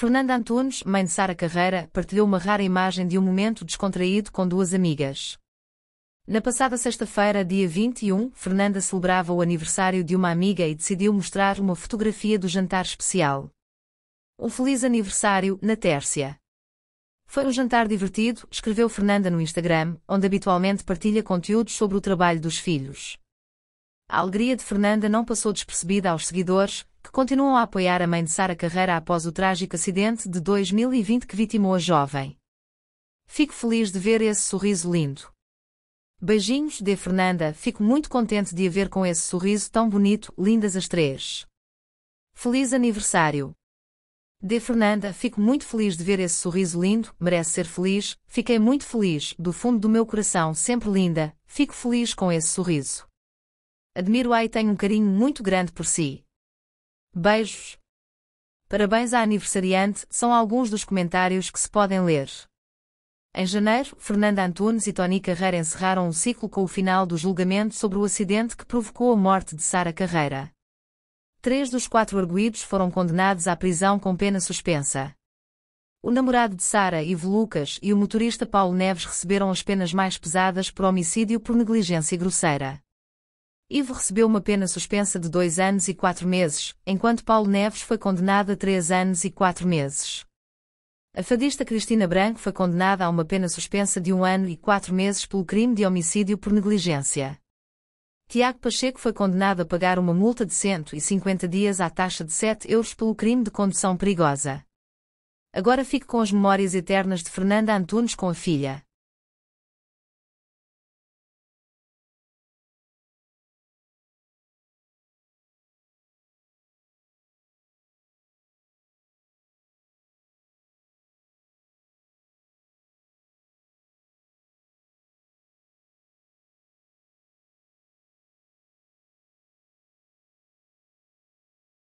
Fernanda Antunes, mãe de Sara Carreira, partilhou uma rara imagem de um momento descontraído com duas amigas. Na passada sexta-feira, dia 21, Fernanda celebrava o aniversário de uma amiga e decidiu mostrar uma fotografia do jantar especial. Um feliz aniversário, na Tércia. Foi um jantar divertido, escreveu Fernanda no Instagram, onde habitualmente partilha conteúdos sobre o trabalho dos filhos. A alegria de Fernanda não passou despercebida aos seguidores, que continuam a apoiar a mãe de Sara Carreira após o trágico acidente de 2020 que vitimou a jovem. Fico feliz de ver esse sorriso lindo. Beijinhos de Fernanda, fico muito contente de a ver com esse sorriso tão bonito, lindas as três. Feliz aniversário. De Fernanda, fico muito feliz de ver esse sorriso lindo, merece ser feliz, fiquei muito feliz, do fundo do meu coração, sempre linda, fico feliz com esse sorriso. Admiro-a e tenho um carinho muito grande por si. Beijos. Parabéns à aniversariante são alguns dos comentários que se podem ler. Em janeiro, Fernanda Antunes e Tony Carreira encerraram um ciclo com o final do julgamento sobre o acidente que provocou a morte de Sara Carreira. Três dos quatro arguídos foram condenados à prisão com pena suspensa. O namorado de Sara, Ivo Lucas, e o motorista Paulo Neves receberam as penas mais pesadas por homicídio por negligência grosseira. Ivo recebeu uma pena suspensa de dois anos e quatro meses, enquanto Paulo Neves foi condenado a três anos e quatro meses. A fadista Cristina Branco foi condenada a uma pena suspensa de um ano e quatro meses pelo crime de homicídio por negligência. Tiago Pacheco foi condenado a pagar uma multa de 150 dias à taxa de 7 euros pelo crime de condução perigosa. Agora fique com as memórias eternas de Fernanda Antunes com a filha.